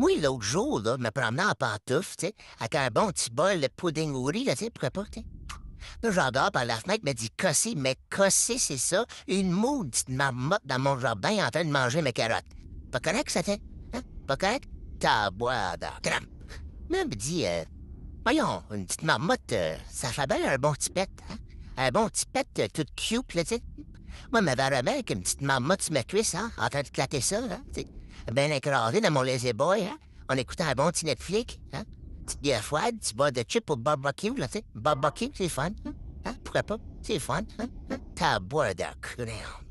Moi, l'autre jour, là, me promenant en pantouf, tu avec un bon petit bol de pudding au riz, là, tu sais, pourquoi pas, tu par la fenêtre, me dit cossé, mais cossé, c'est ça, une maudite marmotte dans mon jardin en train de manger mes carottes. Pas correct, ça t'es? Hein? Pas correct? T'as boire, crème. Même dit, euh, voyons, une petite marmotte, euh, ça fait bien un bon petit pet, hein? Un bon petit pet euh, tout cute, là, tu sais. Moi, m'avais remis avec une petite marmotte sur ma cuisse, hein, en train de clatter ça, hein, ben écrasé dans mon lazy boy, hein? En écoutant un bon petit Netflix, hein? Petite bière froide, petit bois de chip au barbecue, là, tu sais. Barbecue, c'est fun, hein? hein pourquoi pas? C'est fun, hein? hein. T'as boire crème.